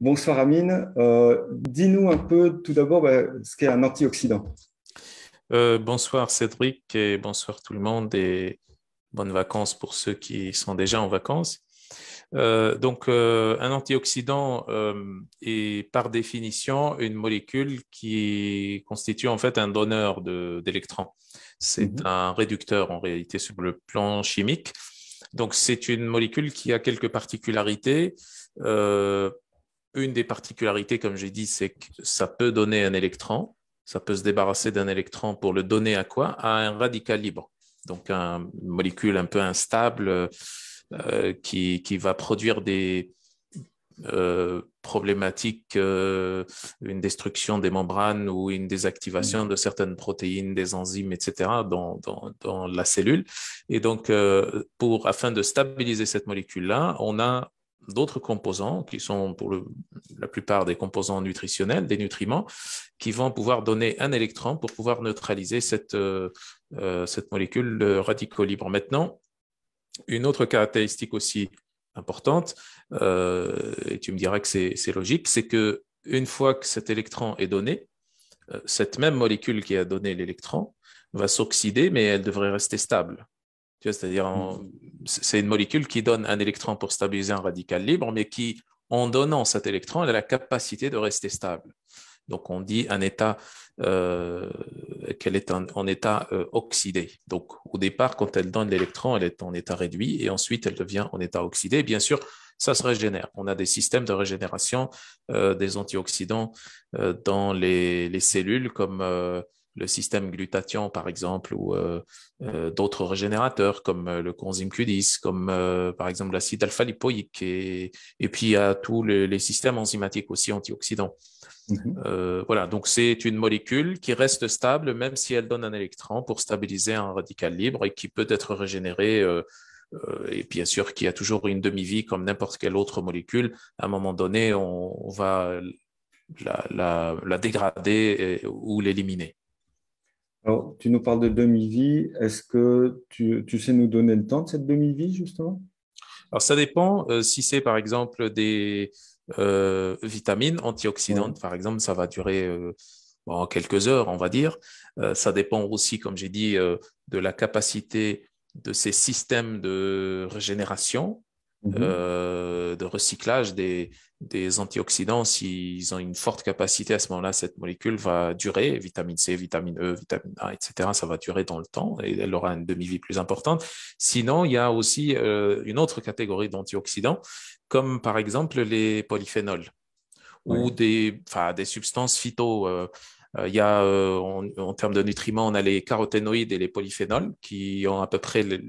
Bonsoir Amine. Euh, dis-nous un peu tout d'abord bah, ce qu'est un antioxydant. Euh, bonsoir Cédric et bonsoir tout le monde et bonnes vacances pour ceux qui sont déjà en vacances. Euh, donc, un antioxydant est par définition une molécule qui constitue en fait un donneur d'électrons. C'est mhm. un réducteur en réalité sur le plan chimique. Donc, c'est une molécule qui a quelques particularités une des particularités, comme j'ai dit, c'est que ça peut donner un électron. Ça peut se débarrasser d'un électron pour le donner à quoi À un radical libre. Donc, un, molécule un peu instable euh, qui, va produire des euh, problématiques, euh, une destruction des membranes ou une désactivation mmh. de certaines protéines, des enzymes, etc., dans, dans la cellule. Et donc, pour, afin de stabiliser cette molécule-là, on a d'autres composants qui sont pour la plupart des composants nutritionnels, des nutriments, qui vont pouvoir donner un électron pour pouvoir neutraliser cette, euh, euh, molécule de radicaux libres. Maintenant, une autre caractéristique aussi importante, euh, et tu me diras que c'est logique, c'est que une fois que cet électron est donné, cette même molécule qui a donné l'électron va s'oxyder, mais elle devrait rester stable. C'est-à-dire, c'est une molécule qui donne un électron pour stabiliser un radical libre, mais qui, en donnant cet électron, elle a la capacité de rester stable. Donc, on dit un état euh, qu'elle est en, état euh, oxydé. Donc, au départ, quand elle donne l'électron, elle est en état réduit et ensuite elle devient en état oxydé. bien sûr, ça se régénère. On a des systèmes de régénération euh, des antioxydants dans les, les, cellules comme le système glutathion, par exemple, ou euh, euh, d'autres régénérateurs comme euh, le coenzyme Q10, comme par exemple l'acide alpha-lipoïque, et, et, puis à tous les, systèmes enzymatiques aussi antioxydants. Mhm. voilà, donc c'est une molécule qui reste stable même si elle donne un électron pour stabiliser un radical libre et qui peut être régénérée et bien sûr qui a toujours une demi-vie comme n'importe quelle autre molécule. À un moment donné, on, va la, dégrader ou l'éliminer. Alors, tu nous parles de demi-vie. Est-ce que tu, sais nous donner le temps de cette demi-vie, justement Alors, ça dépend. Euh, si c'est, par exemple, des euh, vitamines antioxydantes, par exemple, ça va durer euh, quelques heures, on va dire. ça dépend aussi, comme j'ai dit, de la capacité de ces systèmes de régénération Mhm. Euh, de recyclage des, des antioxydants, s'ils ont une forte capacité, à ce moment-là, cette molécule va durer, vitamine C, vitamine E, vitamine A, etc., ça va durer dans le temps et elle aura une demi-vie plus importante. Sinon, il y a aussi euh, une autre catégorie d'antioxydants, comme par exemple les polyphénols ou des, des substances phyto, euh, euh, y a, euh, en termes de nutriments, on a les caroténoïdes et les polyphénols qui ont à peu près le,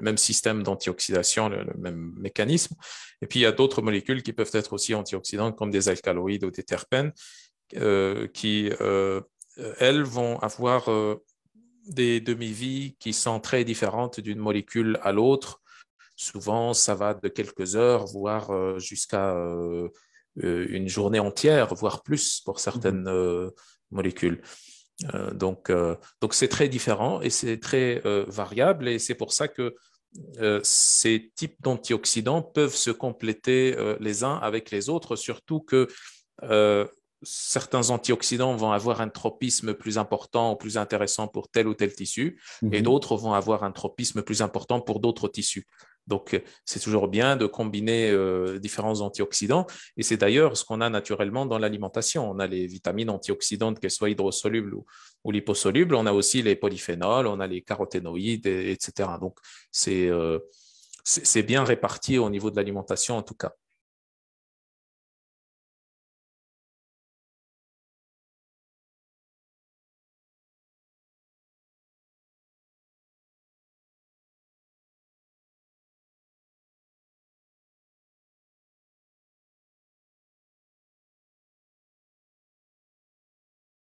même système d'antioxydation, le, même mécanisme. Et puis, il y a d'autres molécules qui peuvent être aussi antioxydantes, comme des alcaloïdes ou des terpènes, euh, qui, elles, vont avoir des demi-vies qui sont très différentes d'une molécule à l'autre. Souvent, ça va de quelques heures, voire jusqu'à une journée entière, voire plus pour mhm. certaines, molécules. Euh, donc, euh, donc c'est très différent et c'est très euh, variable et c'est pour ça que ces types d'antioxydants peuvent se compléter les uns avec les autres, surtout que certains antioxydants vont avoir un tropisme plus important ou plus intéressant pour tel ou tel tissu, et mhm. d'autres vont avoir un tropisme plus important pour d'autres tissus. Donc, euh, c'est toujours bien de combiner euh, différents antioxydants. Et c'est d'ailleurs ce qu'on a naturellement dans l'alimentation. On a les vitamines antioxydantes, qu'elles soient hydrosolubles ou, liposolubles. On a aussi les polyphénols, on a les caroténoïdes, etc. Donc, euh, c'est bien réparti au niveau de l'alimentation, en tout cas.